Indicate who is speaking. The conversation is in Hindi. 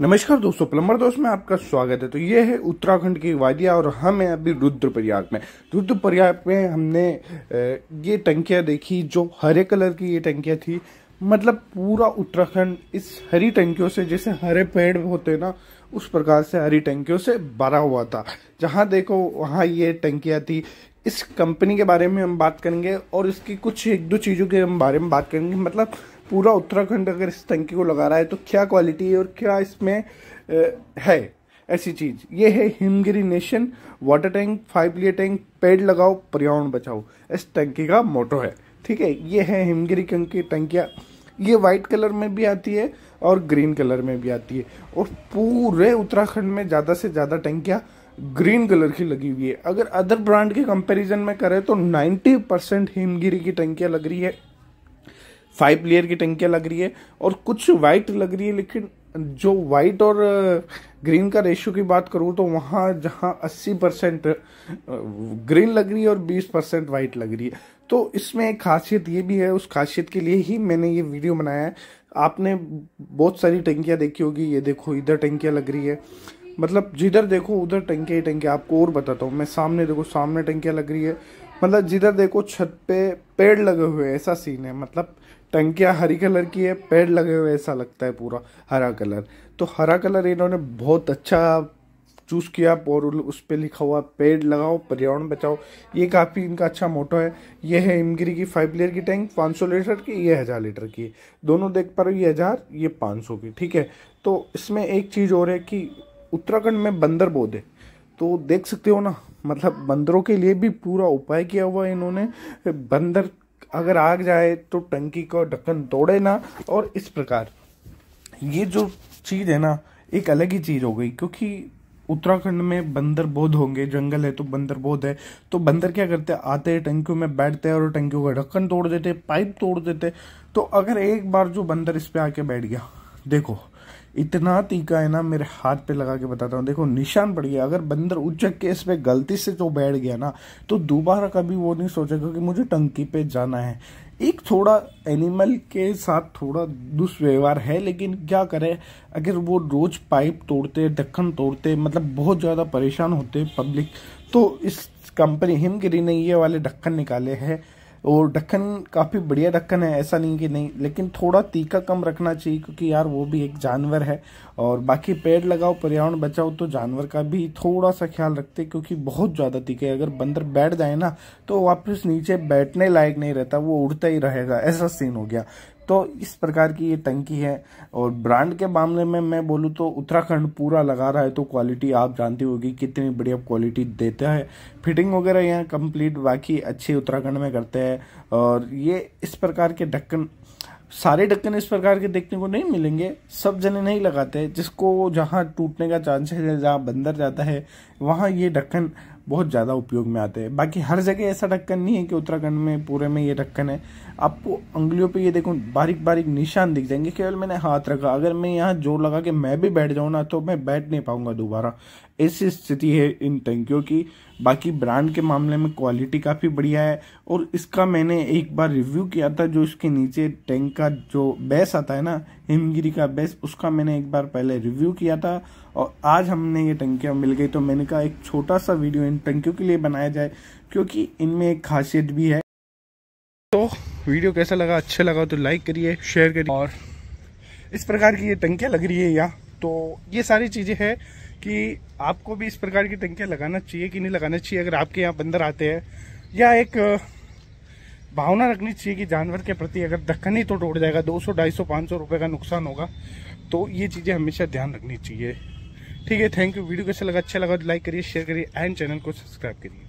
Speaker 1: नमस्कार दोस्तों प्लम्बर दोस्त में आपका स्वागत है तो ये है उत्तराखंड की वादिया और हम हैं अभी रुद्रप्रयाग में रुद्रप्रयाग में हमने ये टंकियाँ देखी जो हरे कलर की ये टंकियाँ थी मतलब पूरा उत्तराखंड इस हरी टंकियों से जैसे हरे पेड़ होते ना उस प्रकार से हरी टंकियों से भरा हुआ था जहाँ देखो वहाँ ये टंकियाँ थी इस कंपनी के बारे में हम बात करेंगे और इसकी कुछ एक दो चीज़ों के हम बारे में बात करेंगे मतलब पूरा उत्तराखंड अगर इस टंकी को लगा रहा है तो क्या क्वालिटी है और क्या इसमें है ऐसी चीज ये है Himgiri nation water tank five litre tank पेड़ लगाओ पर्यावरण बचाओ इस टंकी का मोटो है ठीक है ये है हिमगिरी टंकी टंकियाँ ये व्हाइट कलर में भी आती है और ग्रीन कलर में भी आती है और पूरे उत्तराखंड में ज़्यादा से ज़्यादा टंकियाँ ग्रीन कलर की लगी हुई है अगर अदर ब्रांड के कंपैरिजन में करें तो 90 परसेंट हिमगिरी की टंकियाँ लग रही है फाइव लेयर की टंकियां लग रही है और कुछ व्हाइट लग रही है लेकिन जो वाइट और ग्रीन का रेशियो की बात करूँ तो वहां जहाँ 80 परसेंट ग्रीन लग रही है और 20 परसेंट वाइट लग रही है तो इसमें एक खासियत ये भी है उस खासियत के लिए ही मैंने ये वीडियो बनाया है आपने बहुत सारी टंकियां देखी होगी ये देखो इधर टंकियां लग रही है मतलब जिधर देखो उधर टंकियाँ ही टंकियाँ आपको और बताता हूँ मैं सामने देखो सामने टंकियाँ लग रही है मतलब जिधर देखो छत पे पेड़ लगे हुए ऐसा सीन है मतलब टंकियाँ हरी कलर की है पेड़ लगे हुए ऐसा लगता है पूरा हरा कलर तो हरा कलर इन्होंने बहुत अच्छा चूज़ किया और उस पर लिखा हुआ पेड़ लगाओ पर्यावरण बचाओ ये काफ़ी इनका अच्छा मोटो है ये है इमगिरी की फाइव लीटर की टैंक पाँच सौ लीटर की ये हज़ार लीटर की दोनों देख पा रहे हो ये हज़ार ये पाँच सौ की ठीक है तो इसमें एक चीज़ और है कि उत्तराखंड में बंदर बहुत है तो देख सकते हो ना मतलब बंदरों के लिए भी पूरा उपाय किया हुआ है इन्होंने बंदर अगर आग जाए तो टंकी का ढक्कन तोड़े ना और इस प्रकार ये जो चीज़ है ना एक अलग ही चीज़ हो गई क्योंकि उत्तराखंड में बंदर बोध होंगे जंगल है तो बंदर बोध है तो बंदर क्या करते है? आते हैं टंकियों में बैठते हैं और टंकियों का ढक्कन तोड़ देते पाइप तोड़ देते तो अगर एक बार जो बंदर इस पर आके बैठ गया देखो इतना टीका है ना मेरे हाथ पे लगा के बताता हूँ देखो निशान पड़ गया अगर बंदर उचक के इस पर गलती से तो बैठ गया ना तो दोबारा कभी वो नहीं सोचेगा कि मुझे टंकी पे जाना है एक थोड़ा एनिमल के साथ थोड़ा दुष्व्यवहार है लेकिन क्या करें अगर वो रोज पाइप तोड़ते ढक्कन तोड़ते मतलब बहुत ज़्यादा परेशान होते पब्लिक तो इस कंपनी हिमगिरी ने ये वाले ढक्कन निकाले हैं और ढक्कन काफ़ी बढ़िया ढक्कन है ऐसा नहीं कि नहीं लेकिन थोड़ा तीखा कम रखना चाहिए क्योंकि यार वो भी एक जानवर है और बाकी पेड़ लगाओ पर्यावरण बचाओ तो जानवर का भी थोड़ा सा ख्याल रखते क्योंकि बहुत ज़्यादा तीखे अगर बंदर बैठ जाए ना तो वापस नीचे बैठने लायक नहीं रहता वो उड़ता ही रहेगा ऐसा सीन हो गया तो इस प्रकार की ये टंकी है और ब्रांड के मामले में मैं बोलूँ तो उत्तराखंड पूरा लगा रहा है तो क्वालिटी आप जानती होगी कितनी बढ़िया क्वालिटी देता है फिटिंग वगैरह यहाँ कंप्लीट बाकी अच्छे उत्तराखंड में करते हैं और ये इस प्रकार के ढक्कन सारे ढक्कन इस प्रकार के देखने को नहीं मिलेंगे सब जने नहीं लगाते जिसको जहाँ टूटने का चांसेस है जहाँ बंदर जाता है वहाँ ये ढक्कन बहुत ज़्यादा उपयोग में आते हैं बाकी हर जगह ऐसा ढक्कन नहीं है कि उत्तराखंड में पूरे में ये ढक्कन है आपको उंगलियों पे ये देखो बारीक बारीक निशान दिख जाएंगे केवल मैंने हाथ रखा अगर मैं यहाँ जोर लगा के मैं भी बैठ जाऊँ ना तो मैं बैठ नहीं पाऊँगा दोबारा ऐसी स्थिति है इन टंकियों की बाकी ब्रांड के मामले में क्वालिटी काफ़ी बढ़िया है और इसका मैंने एक बार रिव्यू किया था जो इसके नीचे टैंक का जो बेस आता है ना हिमगिरी का बेस उसका मैंने एक बार पहले रिव्यू किया था और आज हमने ये टंकियाँ मिल गई तो मैंने कहा एक छोटा सा वीडियो इन टंकियों के लिए बनाया जाए क्योंकि इनमें एक खासियत भी है तो वीडियो कैसा लगा अच्छा लगा तो लाइक करिए शेयर करिए और इस प्रकार की ये टंकियाँ लग रही है यहाँ तो ये सारी चीज़ें हैं कि आपको भी इस प्रकार की टंकियाँ लगाना चाहिए कि नहीं लगाना चाहिए अगर आपके यहाँ बंदर आते हैं या एक भावना रखनी चाहिए कि जानवर के प्रति अगर दखन ही तो टूट जाएगा 200 250 500 रुपए का नुकसान होगा तो ये चीज़ें हमेशा ध्यान रखनी चाहिए ठीक है थैंक यू वीडियो कैसा लगा अच्छा लगा तो लाइक करिए शेयर करिए एंड चैनल को सब्सक्राइब करिए